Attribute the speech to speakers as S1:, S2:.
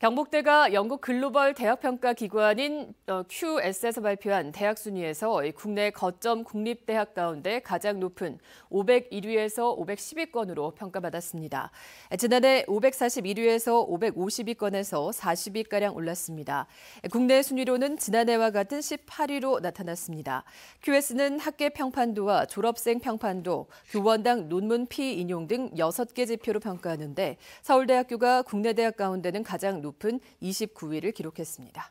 S1: 경북대가 영국 글로벌 대학평가 기관인 어, QS에서 발표한 대학 순위에서 국내 거점 국립대학 가운데 가장 높은 501위에서 510위권으로 평가받았습니다. 지난해 541위에서 5 5 2권에서 40위가량 올랐습니다. 국내 순위로는 지난해와 같은 18위로 나타났습니다. QS는 학계 평판도와 졸업생 평판도, 교원당 논문 피 인용 등 6개 지표로 평가하는데 서울대학교가 국내 대학 가운데는 가장 높 높은 29위를 기록했습니다.